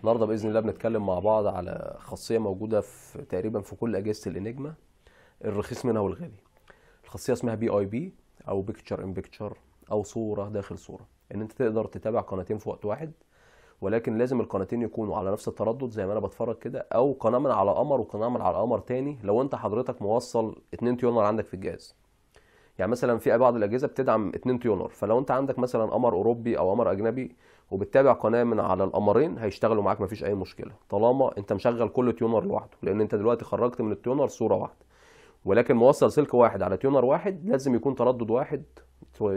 النهارده باذن الله بنتكلم مع بعض على خاصيه موجوده في تقريبا في كل اجهزه الانجما الرخيص منها والغالي الخاصيه اسمها بي اي بي او بيكتشر ان بيكتشر او صوره داخل صوره ان انت تقدر تتابع قناتين في وقت واحد ولكن لازم القناتين يكونوا على نفس التردد زي ما انا بتفرج كده او قناه من على قمر وقناه من على قمر تاني لو انت حضرتك موصل اتنين تيونر عندك في الجهاز يعني مثلا في بعض الاجهزه بتدعم اتنين تيونر فلو انت عندك مثلا قمر اوروبي او قمر اجنبي وبتتابع قناه من على القمرين هيشتغلوا معاك مفيش اي مشكله طالما انت مشغل كل تيونر لوحده لان انت دلوقتي خرجت من التيونر صوره واحده ولكن موصل سلك واحد على تيونر واحد لازم يكون تردد واحد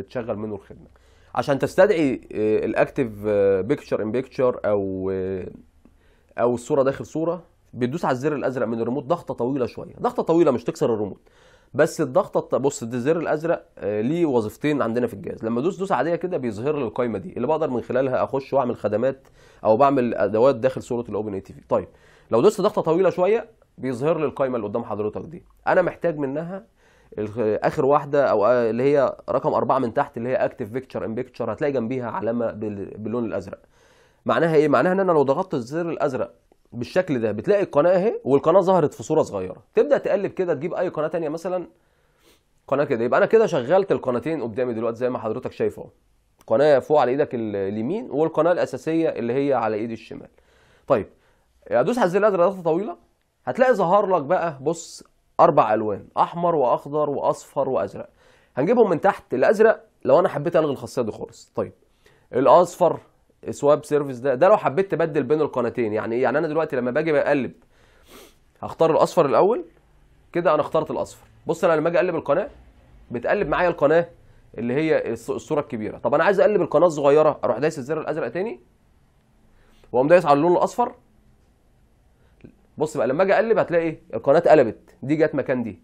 تشغل منه الخدمه عشان تستدعي آه، الاكتف بيكتشر ان بيكتشر او آه، او الصوره داخل صوره بتدوس على الزر الازرق من الريموت ضغطه طويله شويه ضغطه طويله مش تكسر الريموت بس الضغطه بص الزر الازرق آه، ليه وظيفتين عندنا في الجهاز لما ادوس دوس عاديه كده بيظهر لي القايمه دي اللي بقدر من خلالها اخش واعمل خدمات او بعمل ادوات داخل صوره الاوبن اي تي في طيب لو دوست ضغطه طويله شويه بيظهر لي القايمه اللي قدام حضرتك دي انا محتاج منها اخر واحده او آه، اللي هي رقم أربعة من تحت اللي هي اكتف بيكتشر ان بيكتشر هتلاقي جنبيها علامه باللون الازرق معناها ايه معناها ان انا لو ضغطت الزر الازرق بالشكل ده بتلاقي القناه اهي والقناه ظهرت في صوره صغيره تبدا تقلب كده تجيب اي قناه تانية مثلا قناه كده يبقى انا كده شغلت القناتين قدامي دلوقتي زي ما حضرتك شايف اهو قناه فوق على ايدك اليمين والقناه الاساسيه اللي هي على ايدي الشمال طيب ادوس على الزر الازرق ضغطه طويله هتلاقي ظهر لك بقى بص اربع الوان احمر واخضر واصفر وازرق هنجيبهم من تحت الازرق لو انا حبيت الغي الخاصيه دي خالص طيب الاصفر سواب سيرفيس ده ده لو حبيت تبدل بين القناتين يعني ايه يعني انا دلوقتي لما باجي بقلب هختار الاصفر الاول كده انا اخترت الاصفر بص انا لما اجي اقلب القناه بتقلب معايا القناه اللي هي الصوره الكبيره طب انا عايز اقلب القناه الصغيره اروح دايس الزر الازرق تاني واقوم دايس على اللون الاصفر بص بقى لما اجي اقلب هتلاقي إيه؟ القناه اتقلبت دي جت مكان دي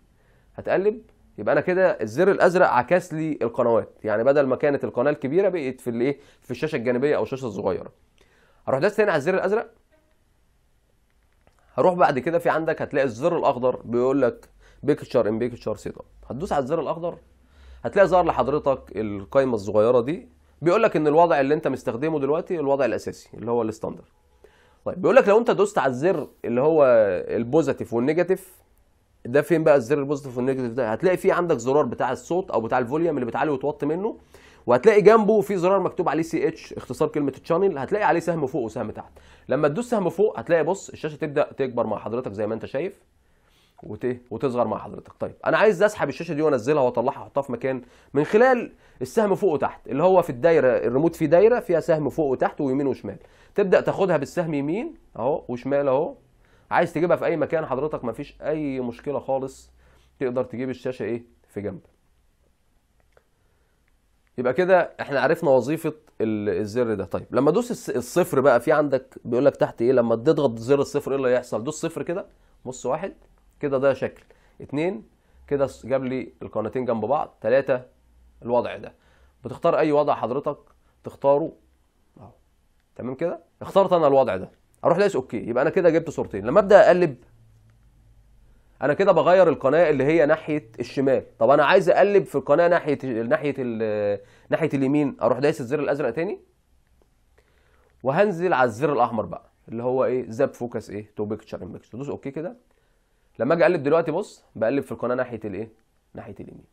هتقلب يبقى انا كده الزر الازرق عكس لي القنوات يعني بدل ما كانت القناه الكبيره بقت في الايه في الشاشه الجانبيه او الشاشه الصغيره هروح داس تاني على الزر الازرق هروح بعد كده في عندك هتلاقي الزر الاخضر بيقول لك بيكتشر ان بيكتشر سيت اب هتدوس على الزر الاخضر هتلاقي ظهر لحضرتك القايمه الصغيره دي بيقول لك ان الوضع اللي انت مستخدمه دلوقتي الوضع الاساسي اللي هو الستاندرد طيب بيقول لك لو انت دوست على الزر اللي هو البوزيتيف والنيجاتيف ده فين بقى الزر البوزيتيف والنيجاتيف ده هتلاقي في عندك زرار بتاع الصوت او بتاع الفوليوم اللي بتعلي وتوطي منه وهتلاقي جنبه في زرار مكتوب عليه سي اتش اختصار كلمه تشانل هتلاقي عليه سهم فوق وسهم تحت لما تدوس سهم فوق هتلاقي بص الشاشه تبدا تكبر مع حضرتك زي ما انت شايف وت... وتصغر مع حضرتك طيب انا عايز اسحب الشاشه دي وانزلها واطلعها احطها في مكان من خلال السهم فوق وتحت اللي هو في الدايره الريموت في دايره فيها سهم فوق وتحت ويمين وشمال تبدا تاخدها بالسهم يمين اهو وشمال اهو عايز تجيبها في اي مكان حضرتك مفيش اي مشكله خالص تقدر تجيب الشاشه ايه في جنب يبقى كده احنا عرفنا وظيفه الزر ده طيب لما دوس الصفر بقى في عندك بيقول لك تحت ايه لما تضغط زر الصفر ايه اللي هيحصل دوس صفر كده بص واحد كده ده شكل اتنين كده جاب لي القناتين جنب بعض تلاتة الوضع ده بتختار اي وضع حضرتك تختاره اهو تمام كده اخترت انا الوضع ده اروح دايس اوكي يبقى انا كده جبت صورتين لما ابدا اقلب انا كده بغير القناه اللي هي ناحيه الشمال طب انا عايز اقلب في القناه ناحيه ناحيه ناحيه اليمين اروح دايس الزر الازرق تاني وهنزل على الزر الاحمر بقى اللي هو ايه زاب فوكس ايه تو بيكتشر ان تدوس اوكي كده لما اجي اقلب دلوقتي بص بقلب في القناه ناحيه الايه ناحيه اليمين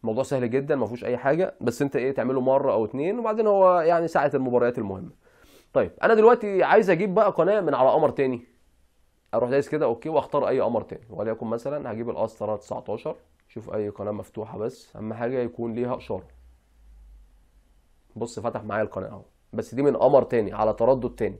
الموضوع سهل جدا ما فيهوش اي حاجه بس انت ايه تعمله مره او اتنين وبعدين هو يعني ساعه المباريات المهمه طيب انا دلوقتي عايز اجيب بقى قناه من على قمر تاني اروح دايس كده اوكي واختار اي قمر تاني وليكن مثلا هجيب القسطره 19 شوف اي قناه مفتوحه بس اهم حاجه يكون ليها اشاره بص فتح معايا القناه اهو بس دي من قمر تاني على تردد تاني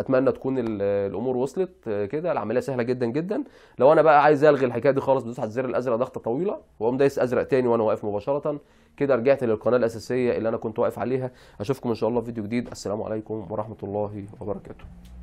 اتمنى تكون الامور وصلت آه، كده العمليه سهله جدا جدا لو انا بقى عايز الغي الحكايه دي خالص بدوس على الزر الازرق ضغطه طويله واقوم دايس ازرق تاني وانا واقف مباشره كده رجعت للقناه الاساسيه اللي انا كنت واقف عليها اشوفكم ان شاء الله في فيديو جديد السلام عليكم ورحمه الله وبركاته